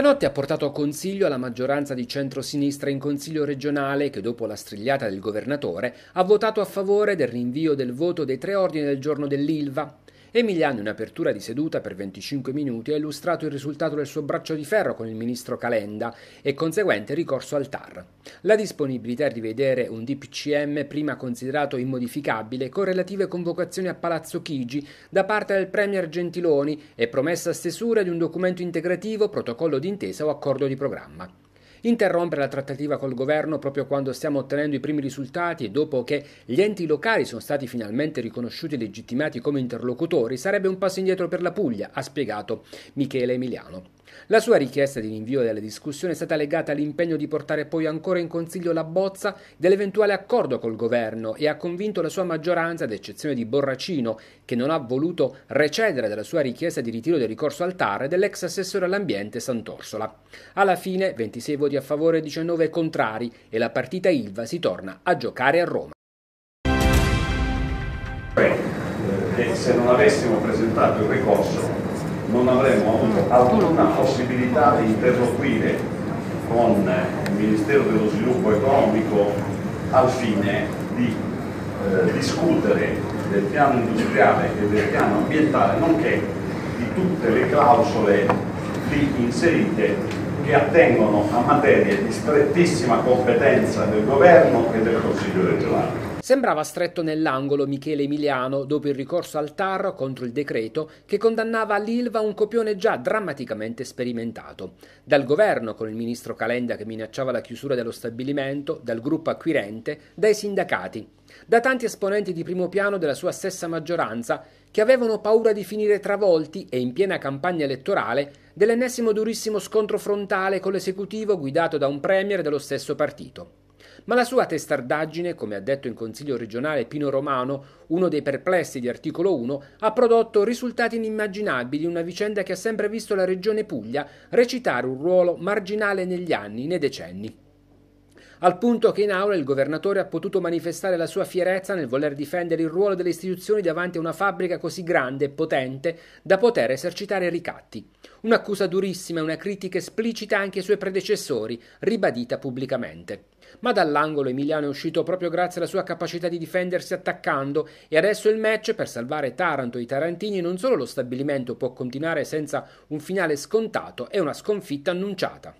La notte ha portato consiglio alla maggioranza di centrosinistra in Consiglio regionale che dopo la strigliata del governatore ha votato a favore del rinvio del voto dei tre ordini del giorno dell'Ilva Emiliano in apertura di seduta per 25 minuti ha illustrato il risultato del suo braccio di ferro con il ministro Calenda e conseguente ricorso al TAR. La disponibilità a rivedere un DPCM prima considerato immodificabile con relative convocazioni a Palazzo Chigi da parte del Premier Gentiloni e promessa stesura di un documento integrativo, protocollo d'intesa o accordo di programma. Interrompere la trattativa col governo proprio quando stiamo ottenendo i primi risultati e dopo che gli enti locali sono stati finalmente riconosciuti e legittimati come interlocutori sarebbe un passo indietro per la Puglia, ha spiegato Michele Emiliano. La sua richiesta di rinvio della discussione è stata legata all'impegno di portare poi ancora in Consiglio la bozza dell'eventuale accordo col governo e ha convinto la sua maggioranza, ad eccezione di Borracino, che non ha voluto recedere dalla sua richiesta di ritiro del ricorso al TAR dell'ex assessore all'ambiente Sant'Orsola. Alla fine 26 voti a favore e 19 contrari e la partita Ilva si torna a giocare a Roma. Beh, eh, se non avessimo presentato il ricorso non avremo avuto mm. alcuna possibilità di interloquire con il Ministero dello Sviluppo Economico al fine di eh, discutere del piano industriale e del piano ambientale, nonché di tutte le clausole lì inserite che attengono a materie di strettissima competenza del governo e del Consiglio regionale. Sembrava stretto nell'angolo Michele Emiliano dopo il ricorso al TAR contro il decreto che condannava all'ILVA un copione già drammaticamente sperimentato. Dal governo, con il ministro Calenda che minacciava la chiusura dello stabilimento, dal gruppo acquirente, dai sindacati, da tanti esponenti di primo piano della sua stessa maggioranza che avevano paura di finire travolti e in piena campagna elettorale dell'ennesimo durissimo scontro frontale con l'esecutivo guidato da un premier dello stesso partito. Ma la sua testardaggine, come ha detto in Consiglio regionale Pino Romano, uno dei perplessi di articolo 1, ha prodotto risultati inimmaginabili in una vicenda che ha sempre visto la regione Puglia recitare un ruolo marginale negli anni, nei decenni al punto che in aula il governatore ha potuto manifestare la sua fierezza nel voler difendere il ruolo delle istituzioni davanti a una fabbrica così grande e potente da poter esercitare ricatti. Un'accusa durissima e una critica esplicita anche ai suoi predecessori, ribadita pubblicamente. Ma dall'angolo Emiliano è uscito proprio grazie alla sua capacità di difendersi attaccando e adesso il match per salvare Taranto e i tarantini non solo lo stabilimento può continuare senza un finale scontato e una sconfitta annunciata.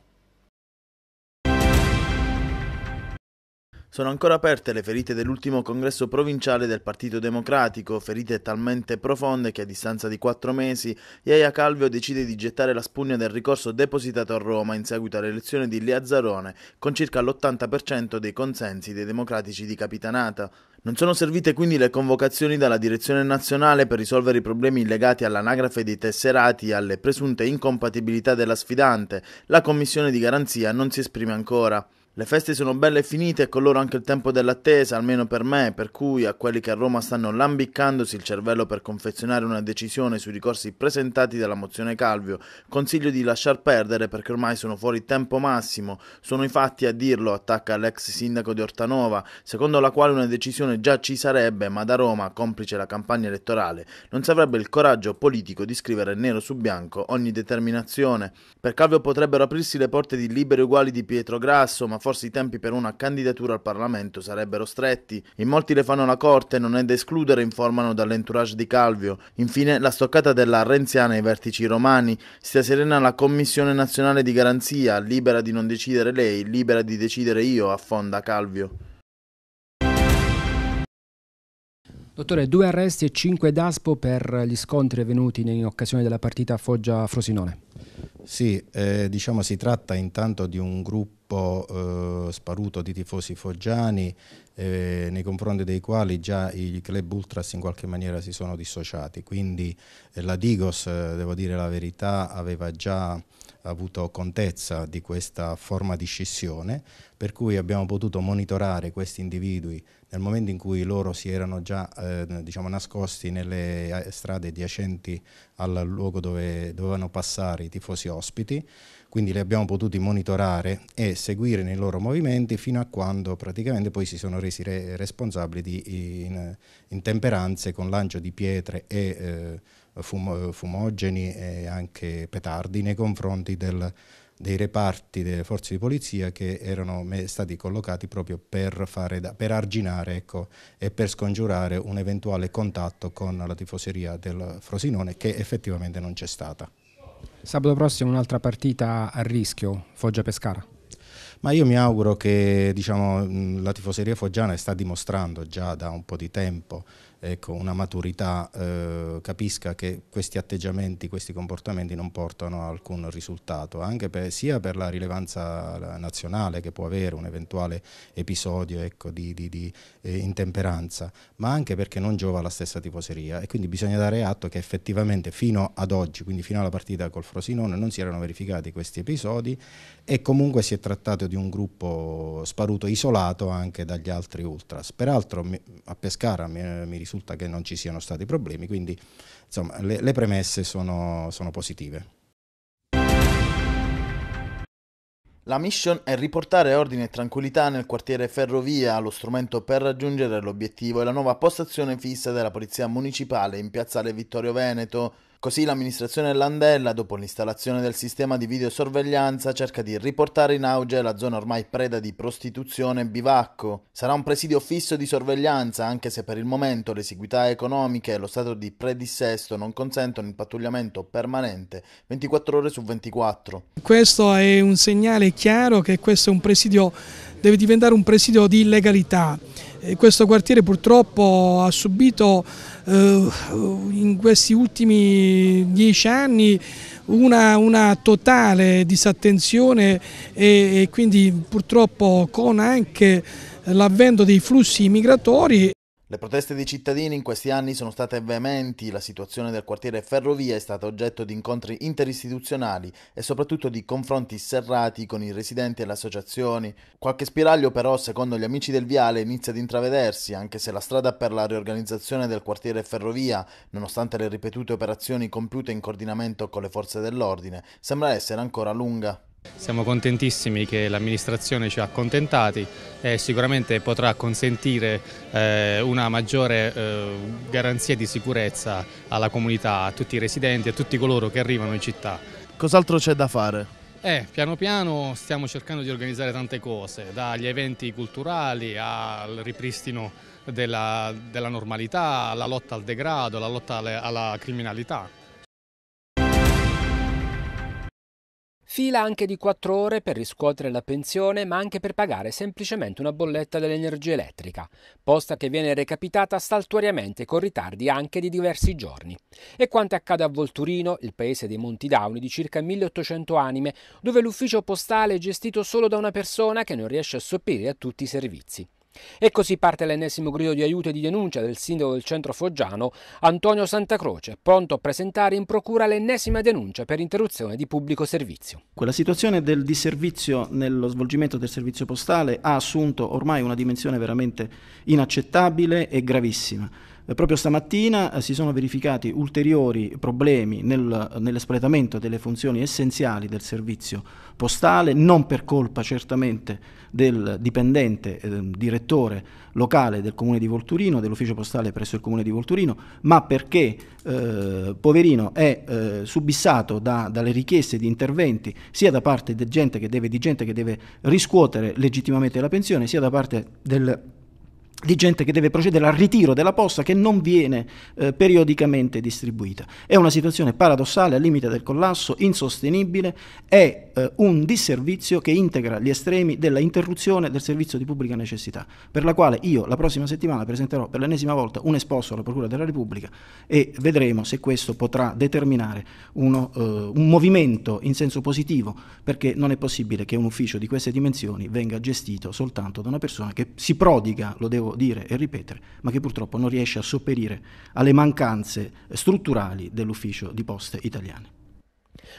Sono ancora aperte le ferite dell'ultimo congresso provinciale del Partito Democratico, ferite talmente profonde che a distanza di quattro mesi Iaia Calvio decide di gettare la spugna del ricorso depositato a Roma in seguito all'elezione di Leazzarone, con circa l'80% dei consensi dei democratici di Capitanata. Non sono servite quindi le convocazioni dalla direzione nazionale per risolvere i problemi legati all'anagrafe dei tesserati e alle presunte incompatibilità della sfidante. La commissione di garanzia non si esprime ancora. Le feste sono belle finite e con loro anche il tempo dell'attesa, almeno per me, per cui a quelli che a Roma stanno lambiccandosi il cervello per confezionare una decisione sui ricorsi presentati dalla mozione Calvio, consiglio di lasciar perdere perché ormai sono fuori tempo massimo, sono i fatti a dirlo, attacca l'ex sindaco di Ortanova, secondo la quale una decisione già ci sarebbe, ma da Roma, complice la campagna elettorale, non si avrebbe il coraggio politico di scrivere nero su bianco ogni determinazione. Per Calvio potrebbero aprirsi le porte di liberi uguali di Pietro Grasso, ma forse forse i tempi per una candidatura al Parlamento sarebbero stretti. In molti le fanno la corte, non è da escludere, informano dall'entourage di Calvio. Infine la stoccata della Renziana ai vertici romani. Stia serena la Commissione Nazionale di Garanzia, libera di non decidere lei, libera di decidere io, affonda Calvio. Dottore, due arresti e cinque d'aspo per gli scontri avvenuti in occasione della partita Foggia-Frosinone. Sì, eh, diciamo si tratta intanto di un gruppo gruppo eh, sparuto di tifosi foggiani eh, nei confronti dei quali già i club ultras in qualche maniera si sono dissociati. Quindi eh, la Digos, eh, devo dire la verità, aveva già avuto contezza di questa forma di scissione, per cui abbiamo potuto monitorare questi individui nel momento in cui loro si erano già eh, diciamo, nascosti nelle eh, strade adiacenti al luogo dove dovevano passare i tifosi ospiti, quindi li abbiamo potuti monitorare e seguire nei loro movimenti fino a quando praticamente poi si sono resi re responsabili di intemperanze con lancio di pietre e eh, fum fumogeni e anche petardi nei confronti del dei reparti delle forze di polizia che erano stati collocati proprio per, fare da, per arginare ecco, e per scongiurare un eventuale contatto con la tifoseria del Frosinone che effettivamente non c'è stata. Sabato prossimo un'altra partita a rischio, Foggia-Pescara. Ma io mi auguro che diciamo, la tifoseria foggiana sta dimostrando già da un po' di tempo ecco, una maturità eh, capisca che questi atteggiamenti, questi comportamenti non portano a alcun risultato, anche per, sia per la rilevanza nazionale che può avere un eventuale episodio ecco, di, di, di eh, intemperanza, ma anche perché non giova alla stessa tifoseria e quindi bisogna dare atto che effettivamente fino ad oggi, quindi fino alla partita col Frosinone, non si erano verificati questi episodi e comunque si è trattato di un gruppo sparuto, isolato anche dagli altri ultras. Peraltro a Pescara mi, mi risulta che non ci siano stati problemi, quindi insomma, le, le, premesse sono, sono positive. La mission è riportare ordine e tranquillità nel quartiere Ferrovia, lo strumento per raggiungere l'obiettivo è la nuova postazione fissa della Polizia Municipale in Piazzale Vittorio Veneto. Così l'amministrazione Landella, dopo l'installazione del sistema di videosorveglianza, cerca di riportare in auge la zona ormai preda di prostituzione e bivacco. Sarà un presidio fisso di sorveglianza, anche se per il momento le esiguità economiche e lo stato di predissesto non consentono il pattugliamento permanente 24 ore su 24. Questo è un segnale chiaro che questo è un presidio deve diventare un presidio di illegalità. Questo quartiere purtroppo ha subito eh, in questi ultimi dieci anni una, una, totale disattenzione e, e quindi purtroppo con anche l'avvento dei flussi migratori le proteste dei cittadini in questi anni sono state veementi, la situazione del quartiere Ferrovia è stata oggetto di incontri interistituzionali e soprattutto di confronti serrati con i residenti e le associazioni. Qualche spiraglio però, secondo gli amici del Viale, inizia ad intravedersi, anche se la strada per la riorganizzazione del quartiere Ferrovia, nonostante le ripetute operazioni compiute in coordinamento con le forze dell'ordine, sembra essere ancora lunga. Siamo contentissimi che l'amministrazione ci ha accontentati e sicuramente potrà consentire eh, una maggiore eh, garanzia di sicurezza alla comunità, a tutti i residenti, a tutti coloro che arrivano in città. Cos'altro c'è da fare? Eh, piano piano stiamo cercando di organizzare tante cose, dagli eventi culturali al ripristino della, della normalità, alla lotta al degrado, alla lotta alla criminalità. Fila anche di 4 ore per riscuotere la pensione, ma anche per pagare semplicemente una bolletta dell'energia elettrica, posta che viene recapitata saltuariamente con ritardi anche di diversi giorni. E quanto accade a Volturino, il paese dei Monti Dauni di circa 1800 anime, dove l'ufficio postale è gestito solo da una persona che non riesce a soppire a tutti i servizi. E così parte l'ennesimo grido di aiuto e di denuncia del sindaco del centro foggiano Antonio Santacroce, pronto a presentare in procura l'ennesima denuncia per interruzione di pubblico servizio. Quella situazione del disservizio nello svolgimento del servizio postale ha assunto ormai una dimensione veramente inaccettabile e gravissima. Eh, proprio stamattina eh, si sono verificati ulteriori problemi nel, nell'espletamento delle funzioni essenziali del servizio postale, non per colpa certamente del dipendente eh, direttore locale del comune di Volturino, dell'ufficio postale presso il comune di Volturino, ma perché eh, poverino è subissato da, dalle richieste di interventi sia da parte di gente che deve, gente che deve riscuotere legittimamente la pensione, sia da parte del di gente che deve procedere al ritiro della posta che non viene eh, periodicamente distribuita. È una situazione paradossale, al limite del collasso, insostenibile, è eh, un disservizio che integra gli estremi della interruzione del servizio di pubblica necessità, per la quale io la prossima settimana presenterò per l'ennesima volta un esposto alla Procura della Repubblica e vedremo se questo potrà determinare uno, eh, un movimento in senso positivo, perché non è possibile che un ufficio di queste dimensioni venga gestito soltanto da una persona che si prodiga, lo devo sento dire e ripetere, ma che purtroppo non riesce a sopperire alle mancanze strutturali dell'ufficio di poste italiane.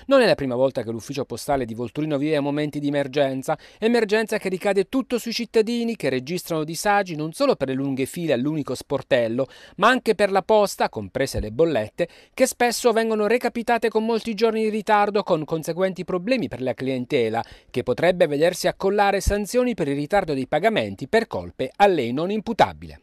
Non è la prima volta che l'ufficio postale di Volturino vive a momenti di emergenza, emergenza che ricade tutto sui cittadini che registrano disagi non solo per le lunghe file all'unico sportello, ma anche per la posta, comprese le bollette, che spesso vengono recapitate con molti giorni di ritardo con conseguenti problemi per la clientela, che potrebbe vedersi accollare sanzioni per il ritardo dei pagamenti per colpe a lei non imputabile.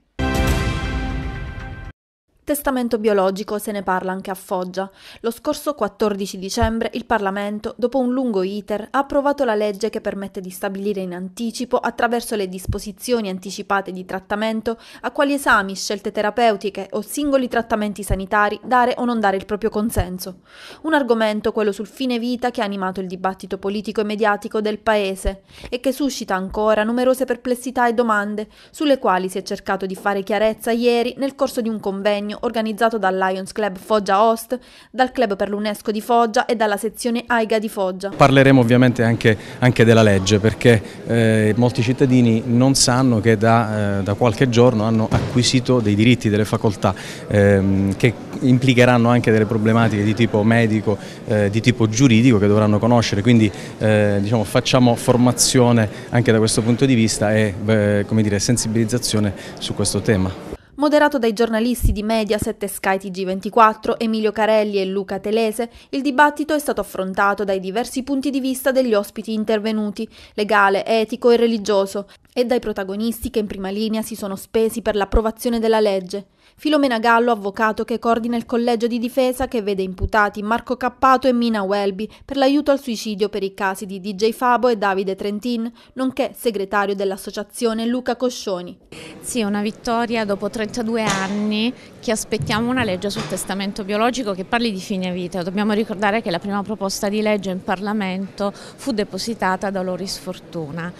Testamento biologico se ne parla anche a Foggia. Lo scorso 14 dicembre il Parlamento, dopo un lungo iter, ha approvato la legge che permette di stabilire in anticipo, attraverso le disposizioni anticipate di trattamento, a quali esami, scelte terapeutiche o singoli trattamenti sanitari dare o non dare il proprio consenso. Un argomento, quello sul fine vita, che ha animato il dibattito politico e mediatico del Paese e che suscita ancora numerose perplessità e domande, sulle quali si è cercato di fare chiarezza ieri nel corso di un convegno convegno organizzato dal Lions Club Foggia Host, dal Club per l'UNESCO di Foggia e dalla sezione AIGA di Foggia. Parleremo ovviamente anche, anche della legge perché eh, molti cittadini non sanno che da, eh, da, qualche giorno hanno acquisito dei diritti, delle facoltà ehm, che implicheranno anche delle problematiche di tipo medico, eh, di tipo giuridico che dovranno conoscere, quindi eh, diciamo, facciamo formazione anche da questo punto di vista e dire, sensibilizzazione su questo tema. Moderato dai giornalisti di Mediaset e Sky TG24, Emilio Carelli e Luca Telese, il dibattito è stato affrontato dai diversi punti di vista degli ospiti intervenuti, legale, etico e religioso, e dai protagonisti che in prima linea si sono spesi per l'approvazione della legge. Filomena Gallo, avvocato che coordina il collegio di difesa che vede imputati Marco Cappato e Mina Welby per l'aiuto al suicidio per i casi di DJ Fabo e Davide Trentin, nonché segretario dell'associazione Luca Coscioni. Sì, una vittoria dopo 32 anni che aspettiamo una legge sul testamento biologico che parli di fine vita. Dobbiamo ricordare che la prima proposta di legge in Parlamento fu depositata da Loris Fortuna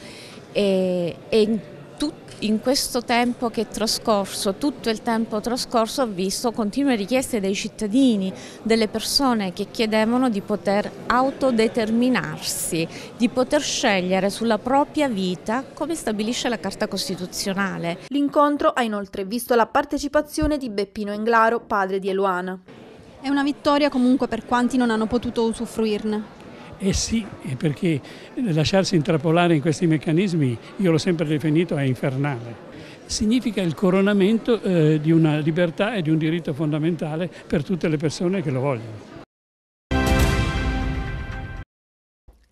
e, e tutto in questo tempo che è trascorso, tutto il tempo trascorso, ho visto continue richieste dei cittadini, delle persone che chiedevano di poter autodeterminarsi, di poter scegliere sulla propria vita come stabilisce la Carta Costituzionale. L'incontro ha inoltre visto la partecipazione di Beppino Englaro, padre di Eluana. È una vittoria comunque per quanti non hanno potuto usufruirne. Eh sì, perché lasciarsi intrappolare in questi meccanismi, io l'ho sempre definito, è infernale. Significa il coronamento eh, di una libertà e di un diritto fondamentale per tutte le persone che lo vogliono.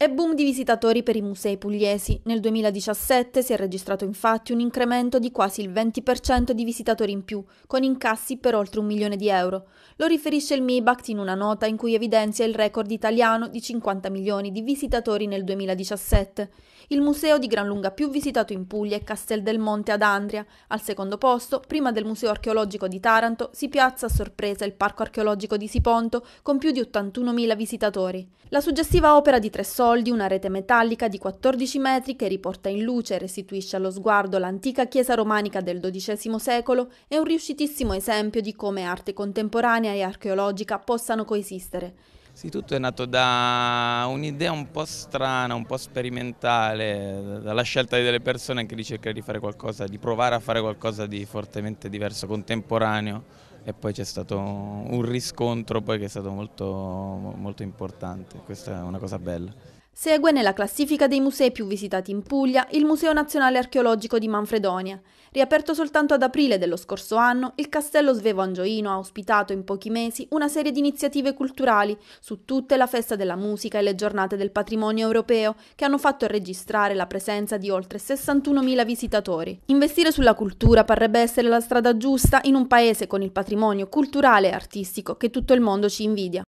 E boom di visitatori per i musei pugliesi. Nel 2017 si è registrato infatti un incremento di quasi il 20% di visitatori in più, con incassi per oltre un milione di euro. Lo riferisce il MIBACT in una nota in cui evidenzia il record italiano di 50 milioni di visitatori nel 2017. Il museo di gran lunga più visitato in Puglia è Castel del Monte ad Andria. Al secondo posto, prima del Museo archeologico di Taranto, si piazza a sorpresa il Parco archeologico di Siponto con più di 81.000 visitatori. La suggestiva opera di Tressoli soldi una rete metallica di 14 metri che riporta in luce e restituisce allo sguardo l'antica chiesa romanica del XII secolo è un riuscitissimo esempio di come arte contemporanea e archeologica possano coesistere. Sì, tutto è nato da un'idea un po' strana, un po' sperimentale, dalla scelta delle persone che di cercare di fare qualcosa, di provare a fare qualcosa di fortemente diverso, contemporaneo e poi c'è stato un riscontro che è stato molto, molto importante, questa è una cosa bella. Segue nella classifica dei musei più visitati in Puglia il Museo Nazionale Archeologico di Manfredonia. Riaperto soltanto ad aprile dello scorso anno, il Castello Svevo Angioino ha ospitato in pochi mesi una serie di iniziative culturali su tutte la festa della musica e le giornate del patrimonio europeo che hanno fatto registrare la presenza di oltre 61.000 visitatori. Investire sulla cultura parrebbe essere la strada giusta in un paese con il patrimonio culturale e artistico che tutto il mondo ci invidia.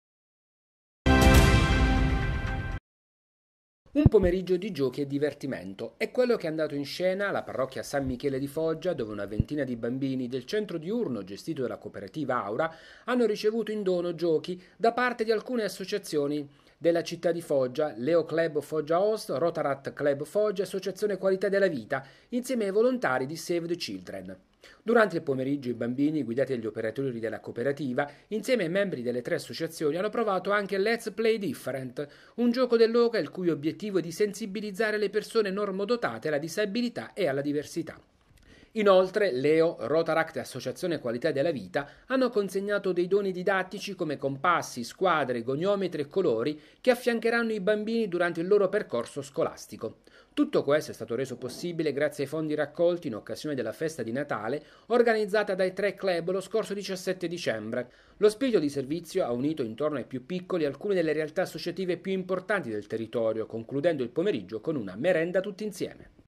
Un pomeriggio di giochi e divertimento è quello che è andato in scena alla parrocchia San Michele di Foggia, dove una ventina di bambini del centro diurno gestito dalla cooperativa Aura hanno ricevuto in dono giochi da parte di alcune associazioni della città di Foggia, Leo Club Foggia Host, Rotarat Club Foggia, Associazione Qualità della Vita, insieme ai volontari di Save the Children. Durante il pomeriggio i bambini, guidati dagli operatori della cooperativa, insieme ai membri delle tre associazioni hanno provato anche Let's Play Different, un gioco dell'OGA il cui obiettivo è di sensibilizzare le persone normodotate alla disabilità e alla diversità. Inoltre, Leo, Rotaract e Associazione Qualità della Vita hanno consegnato dei doni didattici come compassi, squadre, goniometri e colori che affiancheranno i bambini durante il loro percorso scolastico. Tutto questo è stato reso possibile grazie ai fondi raccolti in occasione della festa di Natale organizzata dai tre club lo scorso 17 dicembre. Lo spirito di servizio ha unito intorno ai più piccoli alcune delle realtà associative più importanti del territorio, concludendo il pomeriggio con una merenda tutti insieme.